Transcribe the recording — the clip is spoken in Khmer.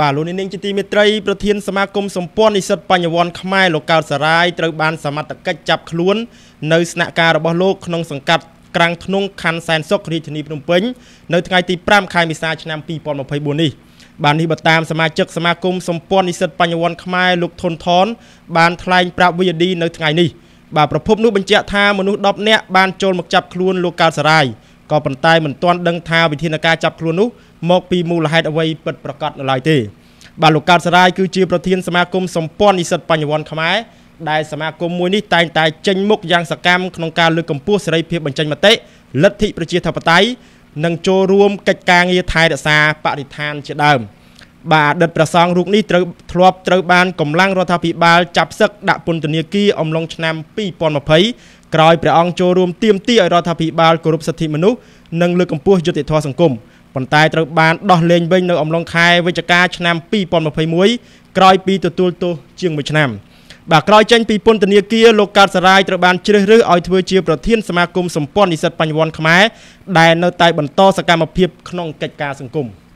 បាទលោកនាងជាទីមេត្រីប្រធានសមាគមសម្ព័ន្ធនិស្សិតបញ្ញវន្តខ្មែរលោកកៅសរាយត្រូវបានសមត្ថកិច្ចចាប់ខ្លួននៅ ស្នាក់ការរបស់លោកក្នុងសង្កាត់ក្រាំងធ្នង់ខណ្ឌសែនសុខរាជធានីភ្នំពេញនៅថ្ងៃទី5ខែមេសាឆ្នាំ2024នេះបាននេះបតាមសមាជិកសមាគមសម្ព័ន្ធនិស្សិតបញ្ញវន្តខ្មែរលោកថុនថនបានថ្លែងប្រាប់វិទ្យានៅថ្ងៃនេះបាទប្រភពនោះបញ្ជាក់ថាមនុស្ស10នាក់បានចូលមកចាប់ខ្លួនលោកកៅសរាយក៏ប៉ុន្តែមិនទាន់ដឹងថាវិធានការចាប់ខ្លួននោះមកពីមូលហេតុអ្វីពិតប្រាកដនៅឡើយទេបាទលោកកើតសរាយគឺជាប្រធានសមាគមសម្ព័ន្ធនិស្សិតបញ្ញវន្តខ្មែរដែលសមាគមមួយនេះតែងតែចេញមុខយ៉ាងសកម្មក្នុងការលើកកម្ពស់សេរីភាពបញ្ចេញមតិលទ្ធិប្រជាធិបតេយ្យនិងចូលរួមកិច្ចការងារថែរក្សាបរិស្ថានជាដើមបាទអតីតប្រសង់រូបនេះត្រូវធ្លាប់ត្រូវបានកម្លាំងរដ្ឋាភិបាល ចាប់សឹកដាក់ពន្ធនាគារអំឡុងឆ្នាំ2020ក្រោយព្រះអង្គចូលរួមទាមទារឲ្យរដ្ឋាភិបាលគោរពសិទ្ធិមនុស្សនិងលើកកម្ពស់យុត្តិធម៌សង្គម។ប៉ុន្តែត្រូវបានដោះលែងវិញនៅអំឡុងខែវិច្ឆិកាឆ្នាំ2021ក្រោយពីទទួលទោសជាង1ឆ្នាំបាទក្រោយចេញពីពន្ធនាគារលោកកើតសរាយត្រូវបានជ្រើសរើសឲ្យធ្វើជាប្រធានសមាគមសម្ព័ន្ធនិស្សិតបញ្ញវន្តខ្មែរដែលនៅតែបន្តសកម្មភាពក្នុងកិច្ចការសង្គម។